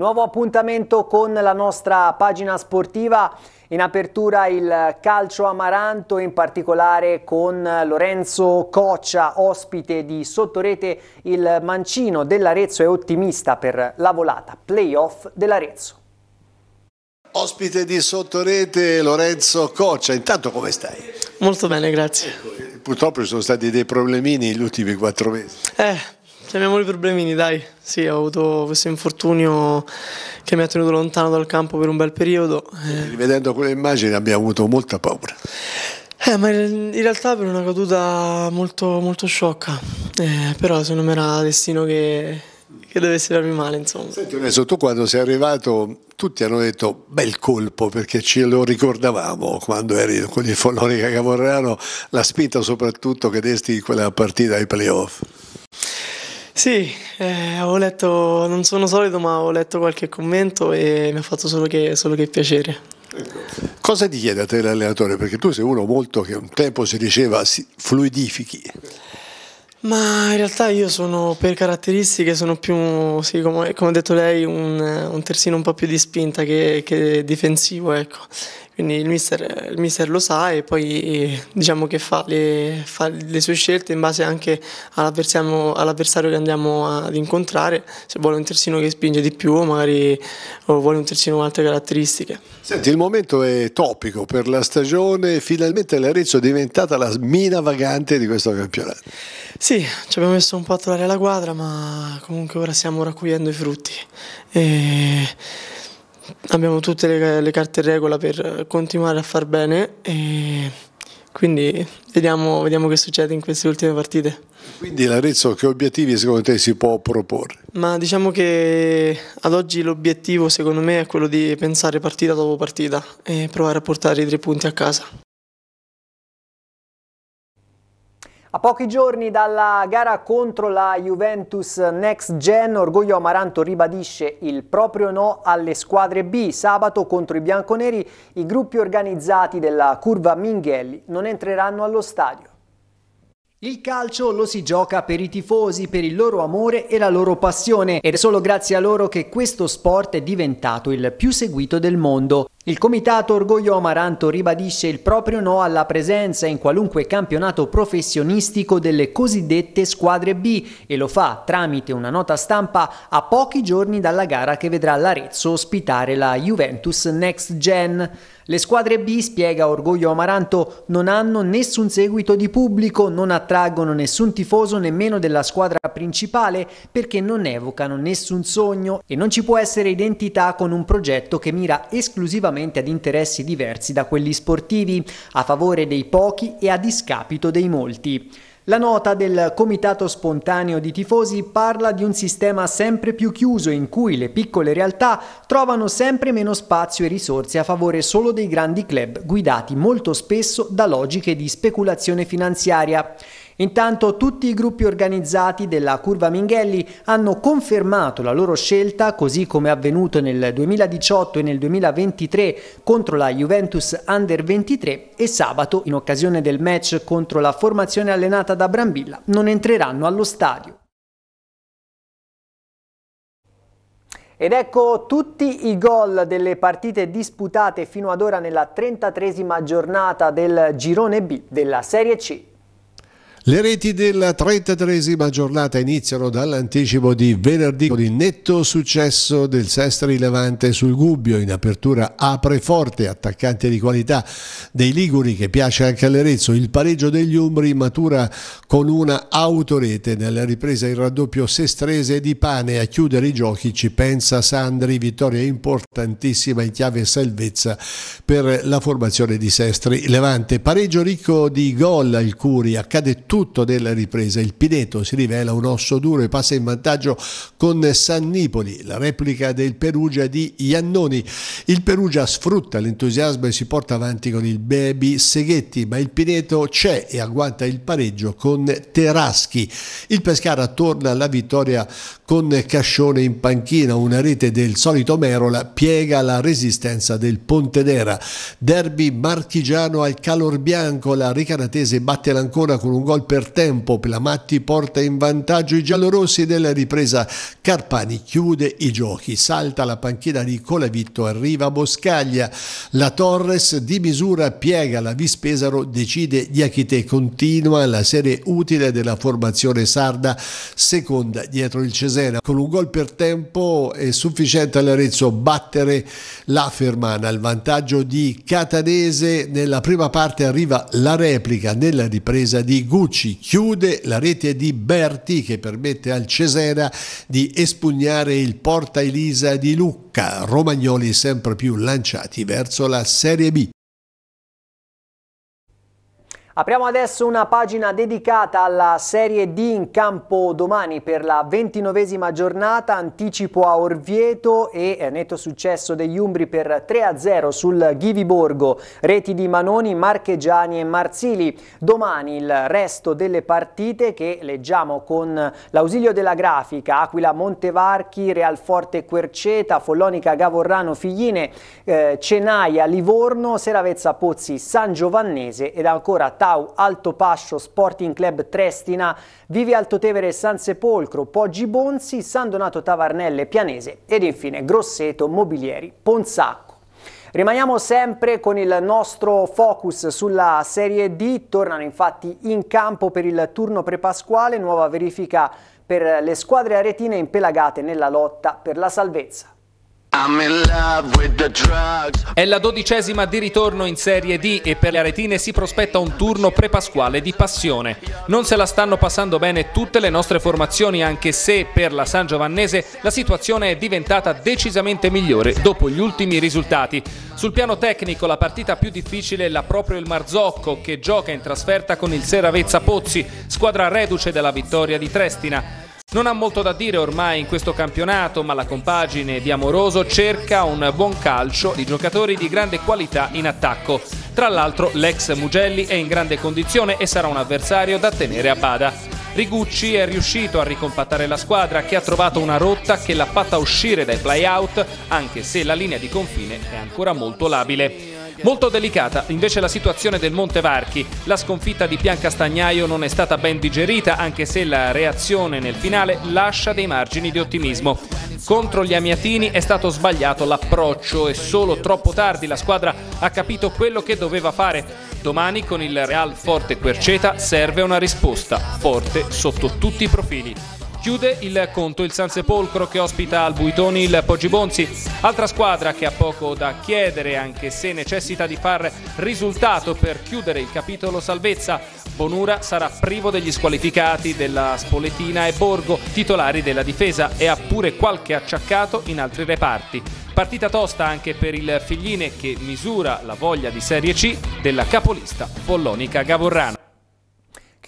Nuovo appuntamento con la nostra pagina sportiva. In apertura il calcio amaranto, in particolare con Lorenzo Coccia, ospite di Sottorete. Il mancino dell'Arezzo è ottimista per la volata playoff dell'Arezzo. Ospite di Sottorete Lorenzo Coccia, intanto come stai? Molto bene, grazie. Purtroppo ci sono stati dei problemini negli ultimi quattro mesi. Eh, Chiamiamoli problemini, dai. Sì, ho avuto questo infortunio che mi ha tenuto lontano dal campo per un bel periodo. Eh. Rivedendo quelle immagini abbiamo avuto molta paura. Eh, ma in realtà per una caduta molto, molto sciocca, eh, però secondo me era destino che, che dovesse darmi male, insomma. Senti, adesso tu quando sei arrivato tutti hanno detto bel colpo perché ce lo ricordavamo quando eri con il Follonica Cavorrano, la spinta soprattutto che desti in quella partita ai playoff. Sì, eh, ho letto, non sono solito, ma ho letto qualche commento e mi ha fatto solo che, solo che piacere. Cosa ti chiede a te l'allenatore? Perché tu sei uno molto che un tempo si diceva si fluidifichi. Ma in realtà io sono per caratteristiche, sono più, sì, come, come, ha detto lei, un, un, terzino un po' più di spinta che, che difensivo, ecco. Quindi il mister, il mister, lo sa e poi diciamo che fa le, fa le sue scelte in base anche all'avversario, all'avversario che andiamo ad incontrare, se vuole un terzino che spinge di più o magari o vuole un terzino con altre caratteristiche. Senti, il momento è topico per la stagione, finalmente l'Arezzo è diventata la mina vagante di questo campionato. Sì, ci abbiamo messo un po' a trovare la quadra, ma comunque ora stiamo raccogliendo i frutti. E abbiamo tutte le, le carte in regola per continuare a far bene e quindi vediamo, vediamo, che succede in queste ultime partite. Quindi l'Arezzo che obiettivi secondo te si può proporre? Ma diciamo che ad oggi l'obiettivo secondo me è quello di pensare partita dopo partita e provare a portare i tre punti a casa. A pochi giorni dalla gara contro la Juventus Next Gen, Orgoglio Amaranto ribadisce il proprio no alle squadre B. Sabato contro i bianconeri i gruppi organizzati della curva Minghelli non entreranno allo stadio. Il calcio lo si gioca per i tifosi, per il loro amore e la loro passione ed è solo grazie a loro che questo sport è diventato il più seguito del mondo. Il comitato Orgoglio Amaranto ribadisce il proprio no alla presenza in qualunque campionato professionistico delle cosiddette squadre B e lo fa tramite una nota stampa a pochi giorni dalla gara che vedrà l'Arezzo ospitare la Juventus Next Gen. Le squadre B, spiega Orgoglio Amaranto, non hanno nessun seguito di pubblico, non attraggono nessun tifoso nemmeno della squadra principale perché non evocano nessun sogno e non ci può essere identità con un progetto che mira esclusivamente sicuramente ad interessi diversi da quelli sportivi, a favore dei pochi e a discapito dei molti. La nota del Comitato Spontaneo di Tifosi parla di un sistema sempre più chiuso in cui le piccole realtà trovano sempre meno spazio e risorse a favore solo dei grandi club guidati molto spesso da logiche di speculazione finanziaria. Intanto tutti i gruppi organizzati della Curva Minghelli hanno confermato la loro scelta, così come avvenuto nel 2018 e nel 2023 contro la Juventus Under 23 e sabato, in occasione del match contro la formazione allenata da Brambilla, non entreranno allo stadio. Ed ecco tutti i gol delle partite disputate fino ad ora nella 33esima giornata del girone B della Serie C. Le reti della 33esima giornata iniziano dall'anticipo di venerdì con il netto successo del Sestri Levante sul Gubbio in apertura apre forte, attaccante di qualità dei Liguri che piace anche all'Arezzo, il pareggio degli Umbri matura con una autorete nella ripresa il raddoppio sestrese di Pane a chiudere i giochi ci pensa Sandri, vittoria importantissima in chiave salvezza per la formazione di Sestri Levante, pareggio ricco di gol al Curi, accade tutto tutto della ripresa. Il Pineto si rivela un osso duro e passa in vantaggio con San Nipoli, la replica del Perugia di Iannoni. Il Perugia sfrutta l'entusiasmo e si porta avanti con il baby Seghetti, ma il Pineto c'è e agguanta il pareggio con Teraschi. Il Pescara torna alla vittoria con Cascione in panchina, una rete del solito Merola piega la resistenza del Pontedera. Derby marchigiano al calor bianco, la ricanatese batte l'Ancona con un gol gol per tempo. Plamatti porta in vantaggio i giallorossi della ripresa. Carpani chiude i giochi. Salta la panchina di Colavitto. Arriva Boscaglia. La Torres di misura piega la Vispesaro. Decide Diachite. Continua la serie utile della formazione sarda. Seconda dietro il Cesena. Con un gol per tempo è sufficiente all'Arezzo battere la Fermana. Il vantaggio di Catanese. Nella prima parte arriva la replica nella ripresa di Guzzi. Bonucci chiude la rete di Berti che permette al Cesena di espugnare il Porta Elisa di Lucca, romagnoli sempre più lanciati verso la Serie B. Apriamo adesso una pagina dedicata alla Serie D in campo domani per la ventinovesima giornata, anticipo a Orvieto e eh, netto successo degli Umbri per 3-0 sul Ghiviborgo, reti di Manoni, Marchegiani e Marzili. Domani il resto delle partite che leggiamo con l'ausilio della grafica, Aquila Montevarchi, Real Forte Querceta, Follonica Gavorrano Figline, eh, Cenaia Livorno, Seravezza Pozzi San Giovannese ed ancora Tavolo Sau, Alto Pascio, Sporting Club Trestina, Vivi Altotevere San Sepolcro, Poggi Bonzi, San Donato Tavarnelle Pianese ed infine Grosseto Mobilieri Ponzacco. Rimaniamo sempre con il nostro focus sulla Serie D, tornano infatti in campo per il turno prepasquale, nuova verifica per le squadre aretine impelagate nella lotta per la salvezza. È la dodicesima di ritorno in Serie D e per le aretine si prospetta un turno prepasquale di passione. Non se la stanno passando bene tutte le nostre formazioni, anche se per la San Giovannese la situazione è diventata decisamente migliore dopo gli ultimi risultati. Sul piano tecnico la partita più difficile è la proprio il Marzocco che gioca in trasferta con il Seravezza Pozzi, squadra reduce dalla vittoria di Trestina. Non ha molto da dire ormai in questo campionato, ma la compagine di Amoroso cerca un buon calcio di giocatori di grande qualità in attacco. Tra l'altro l'ex Mugelli è in grande condizione e sarà un avversario da tenere a bada. Rigucci è riuscito a ricompattare la squadra che ha trovato una rotta che l'ha fatta uscire dai play-out, anche se la linea di confine è ancora molto labile. Molto delicata invece la situazione del Monte Varchi. La sconfitta di Piancastagnaio non è stata ben digerita, anche se la reazione nel finale lascia dei margini di ottimismo. Contro gli Amiatini è stato sbagliato l'approccio e solo troppo tardi la squadra ha capito quello che doveva fare. Domani con il Real Forte Querceta serve una risposta forte sotto tutti i profili. Chiude il conto il Sansepolcro che ospita al Buitoni il Poggibonzi, altra squadra che ha poco da chiedere anche se necessita di far risultato per chiudere il capitolo salvezza. Bonura sarà privo degli squalificati della Spoletina e Borgo, titolari della difesa e ha pure qualche acciaccato in altri reparti. Partita tosta anche per il Figline che misura la voglia di Serie C della capolista Follonica Gavorrano.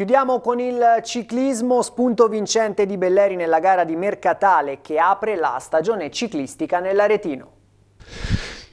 Chiudiamo con il ciclismo, spunto vincente di Belleri nella gara di Mercatale che apre la stagione ciclistica nell'Aretino.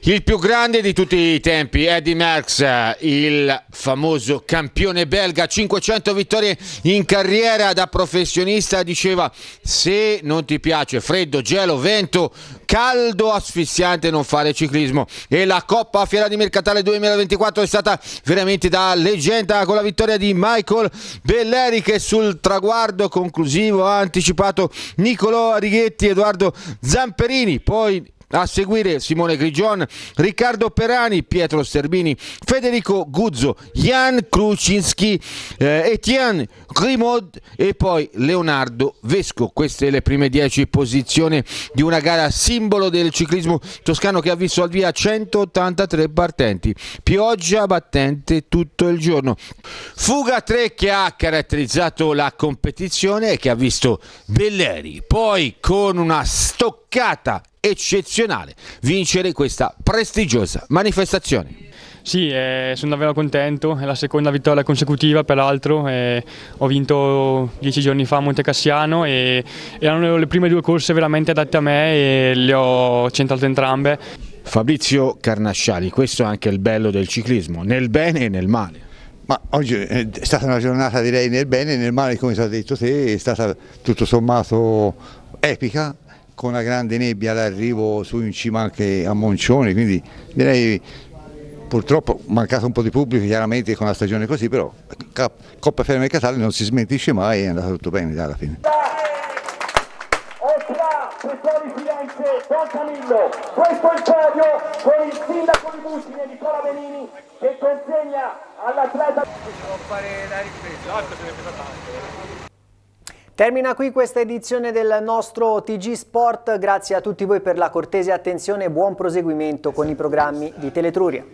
Il più grande di tutti i tempi, Eddie Merckx, il famoso campione belga, 500 vittorie in carriera da professionista, diceva se non ti piace freddo, gelo, vento, caldo, asfissiante non fare ciclismo. E la Coppa Fiera di Mercatale 2024 è stata veramente da leggenda con la vittoria di Michael Belleri che sul traguardo conclusivo ha anticipato Nicolò Righetti, Edoardo Zamperini, poi a seguire Simone Grigion, Riccardo Perani, Pietro Serbini, Federico Guzzo, Jan Krucinski, eh, Etienne Grimaud e poi Leonardo Vesco. Queste le prime 10 posizioni di una gara simbolo del ciclismo toscano che ha visto al via 183 partenti. Pioggia battente tutto il giorno. Fuga 3 che ha caratterizzato la competizione e che ha visto Belleri. Poi con una stoccata eccezionale vincere questa prestigiosa manifestazione. Sì, eh, sono davvero contento, è la seconda vittoria consecutiva peraltro, eh, ho vinto dieci giorni fa a Monte Cassiano e erano le prime due corse veramente adatte a me e le ho centrate entrambe. Fabrizio Carnasciali, questo è anche il bello del ciclismo, nel bene e nel male. Ma oggi eh, è stata una giornata direi nel bene e nel male, come ti ha detto te, è stata tutto sommato epica, con una grande nebbia all'arrivo su in cima anche a Moncioni, quindi direi purtroppo mancato un po' di pubblico chiaramente con la stagione così, però Coppa Ferme del Catale non si smentisce mai è andata tutto bene dalla fine. questo è il podio con il sindaco di Bucine Nicola Benini che consegna all'atleta. Termina qui questa edizione del nostro TG Sport, grazie a tutti voi per la cortese attenzione e buon proseguimento con i programmi di Teletruria.